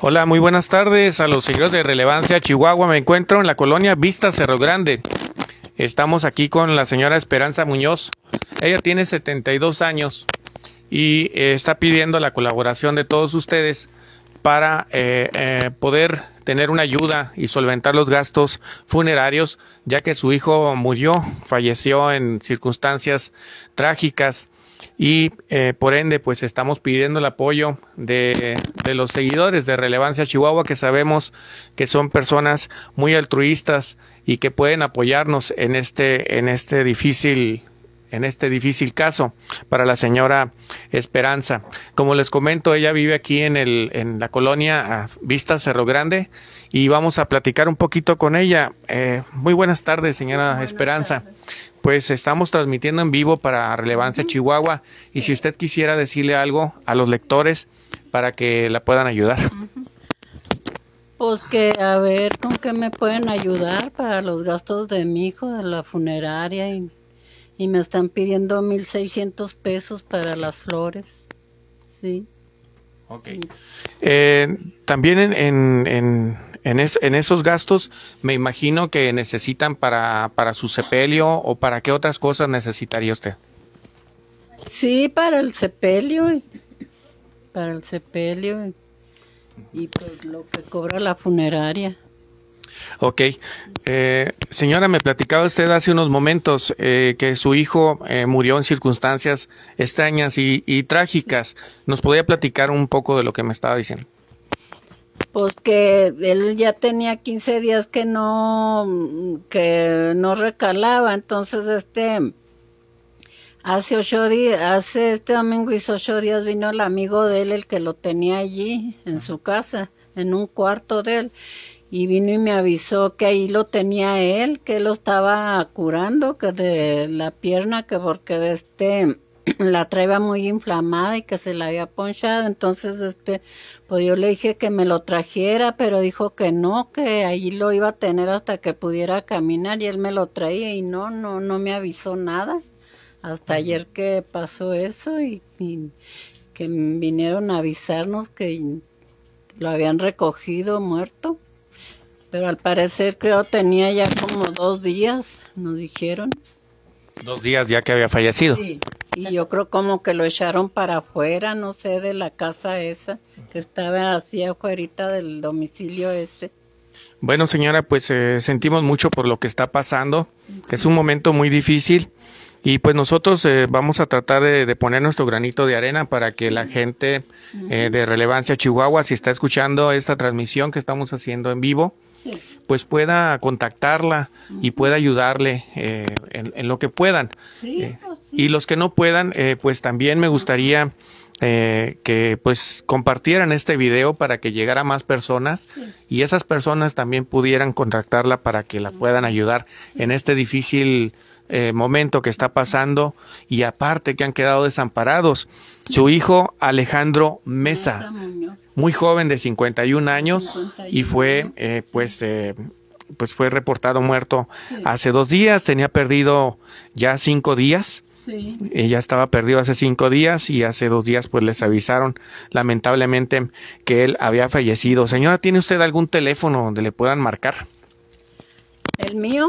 Hola, muy buenas tardes a los seguidores de Relevancia Chihuahua. Me encuentro en la colonia Vista Cerro Grande. Estamos aquí con la señora Esperanza Muñoz. Ella tiene 72 años y está pidiendo la colaboración de todos ustedes para eh, eh, poder tener una ayuda y solventar los gastos funerarios, ya que su hijo murió, falleció en circunstancias trágicas y eh, por ende pues estamos pidiendo el apoyo de, los seguidores de Relevancia Chihuahua que sabemos que son personas muy altruistas y que pueden apoyarnos en este en este difícil en este difícil caso para la señora Esperanza. Como les comento, ella vive aquí en, el, en la colonia Vista Cerro Grande y vamos a platicar un poquito con ella. Eh, muy buenas tardes, señora Esperanza. Pues estamos transmitiendo en vivo para Relevancia Chihuahua y si usted quisiera decirle algo a los lectores para que la puedan ayudar. Pues que a ver con qué me pueden ayudar para los gastos de mi hijo, de la funeraria y y me están pidiendo 1.600 pesos para las flores. Sí. Ok. Eh, también en, en, en, esos gastos me imagino que necesitan para, para su sepelio o para qué otras cosas necesitaría usted. Sí, para el sepelio. Para el sepelio. Y, y pues lo que cobra la funeraria. Ok. Eh, señora, me platicaba usted hace unos momentos eh, que su hijo eh, murió en circunstancias extrañas y, trágicas. ¿Nos podría platicar un poco de lo que me estaba diciendo? Pues que él ya tenía 15 días que no, que no recalaba, entonces este, hace ocho días, hace este domingo y ocho días vino el amigo de él, el que lo tenía allí en su casa, en un cuarto de él y vino y me avisó que ahí lo tenía él, que lo estaba curando, que de la pierna, que porque de este la traía muy inflamada y que se la había ponchado, entonces este, pues yo le dije que me lo trajera, pero dijo que no, que ahí lo iba a tener hasta que pudiera caminar y él me lo traía y no, no, no me avisó nada hasta ayer que pasó eso y que vinieron a avisarnos que lo habían recogido muerto. Pero al parecer creo tenía ya como dos días, nos dijeron. Dos días ya que había fallecido. Sí. Y yo creo como que lo echaron para afuera, no sé, de la casa esa, que estaba así afuera del domicilio ese. Bueno, señora, pues eh, sentimos mucho por lo que está pasando. Es un momento muy difícil y pues nosotros eh, vamos a tratar de, poner nuestro granito de arena para que la gente eh, de relevancia Chihuahua, si está escuchando esta transmisión que estamos haciendo en vivo, pues pueda contactarla y pueda ayudarle eh, en, lo que puedan. Y los que no puedan, pues también me gustaría... que pues compartieran este video para que llegara más personas y esas personas también pudieran contactarla para que la puedan ayudar en este difícil eh, momento que está pasando y aparte que han quedado desamparados. Su hijo Alejandro Mesa, muy joven de 51 años y fue eh, pues eh, pues fue reportado muerto hace dos días, tenía perdido ya cinco días. Ella estaba perdido hace cinco días y hace dos días pues les avisaron lamentablemente que él había fallecido. Señora, ¿tiene usted algún teléfono donde le puedan marcar? El mío,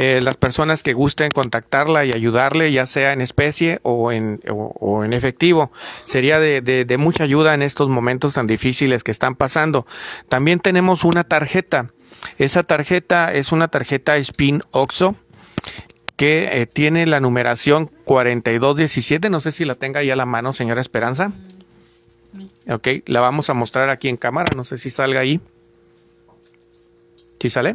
Eh, las personas que gusten contactarla y ayudarle, ya sea en especie o en, o, en efectivo. Sería de, mucha ayuda en estos momentos tan difíciles que están pasando. También tenemos una tarjeta. Esa tarjeta es una tarjeta Spin Oxo que eh, tiene la numeración 4217. No sé si la tenga ya a la mano, señora Esperanza. Ok, la vamos a mostrar aquí en cámara. No sé si salga ahí. ¿Sí sale?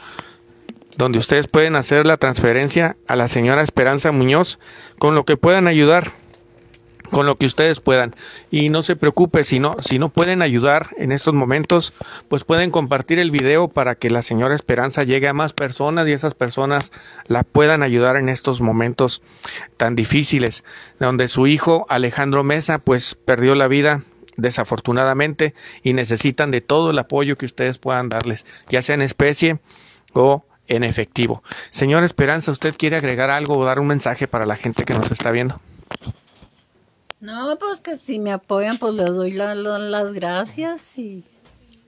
donde ustedes pueden hacer la transferencia a la señora Esperanza Muñoz con lo que puedan ayudar con lo que ustedes puedan. Y no se preocupe, si no, si no pueden ayudar en estos momentos, pues pueden compartir el video para que la señora Esperanza llegue a más personas y esas personas la puedan ayudar en estos momentos tan difíciles, donde su hijo Alejandro Mesa pues perdió la vida desafortunadamente y necesitan de todo el apoyo que ustedes puedan darles, ya sea en especie o en efectivo. señora Esperanza, ¿usted quiere agregar algo o dar un mensaje para la gente que nos está viendo? No, pues que si me apoyan, pues les doy las gracias y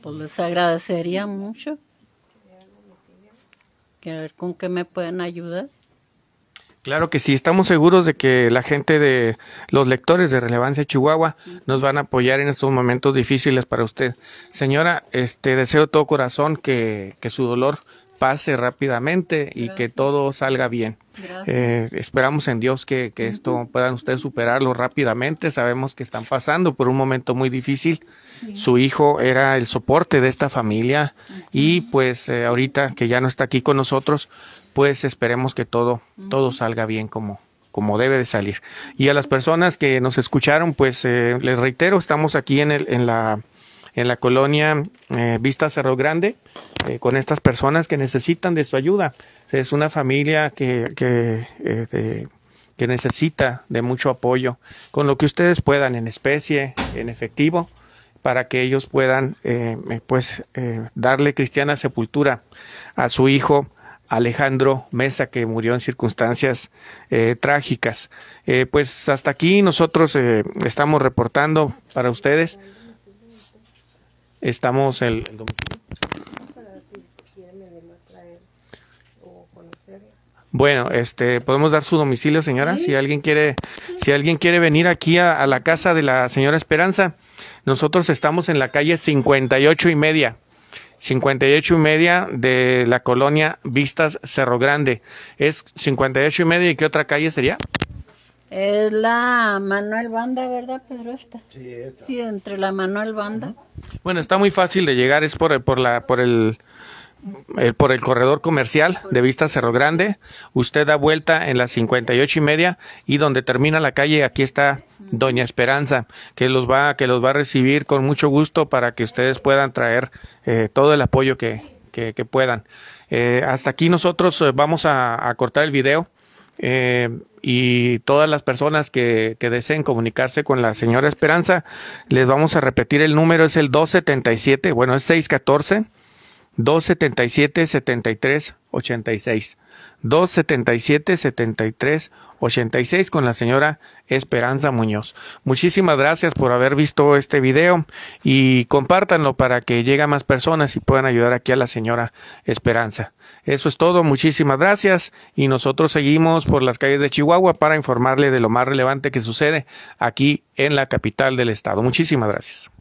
pues les agradecería mucho. Que ver con qué me pueden ayudar. Claro que sí, estamos seguros de que la gente de los lectores de Relevancia Chihuahua nos van a apoyar en estos momentos difíciles para usted. Señora, este deseo todo corazón que, que su dolor pase rápidamente y que todo salga bien. Eh, esperamos en Dios que, esto puedan ustedes superarlo rápidamente. Sabemos que están pasando por un momento muy difícil. Su hijo era el soporte de esta familia y pues eh, ahorita que ya no está aquí con nosotros, pues esperemos que todo, todo salga bien como, como debe de salir. Y a las personas que nos escucharon, pues eh, les reitero, estamos aquí en, el, en la en la colonia eh, Vista Cerro Grande eh, con estas personas que necesitan de su ayuda. Es una familia que, eh, que, necesita de mucho apoyo, con lo que ustedes puedan, en especie, en efectivo, para que ellos puedan pues, darle cristiana sepultura a su hijo Alejandro Mesa, que murió en circunstancias trágicas. pues hasta aquí nosotros estamos reportando para ustedes. Estamos el, el domicilio. Bueno, este, podemos dar su domicilio, señora, si alguien quiere, si alguien quiere venir aquí a, la casa de la señora Esperanza. Nosotros estamos en la calle 58 y media, 58 y media de la colonia Vistas Cerro Grande. Es 58 y media y qué otra calle sería? Es la Manuel Banda, ¿verdad, Pedro? Esta? Sí, entre la Manuel Banda. Bueno, está muy fácil de llegar, es por, por, la, por el eh, por el corredor comercial de Vista Cerro Grande. Usted da vuelta en las 58 y media y donde termina la calle, aquí está Doña Esperanza, que los va, que los va a recibir con mucho gusto para que ustedes puedan traer eh, todo el apoyo que, que, puedan. Eh, hasta aquí nosotros vamos a, cortar el video y todas las personas que, deseen comunicarse con la señora Esperanza, les vamos a repetir el número, es el 277, bueno, es 614. 277 73 86. 277 73 86 con la señora Esperanza Muñoz. Muchísimas gracias por haber visto este video y compártanlo para que llegue a más personas y puedan ayudar aquí a la señora Esperanza. Eso es todo, muchísimas gracias y nosotros seguimos por las calles de Chihuahua para informarle de lo más relevante que sucede aquí en la capital del estado. Muchísimas gracias.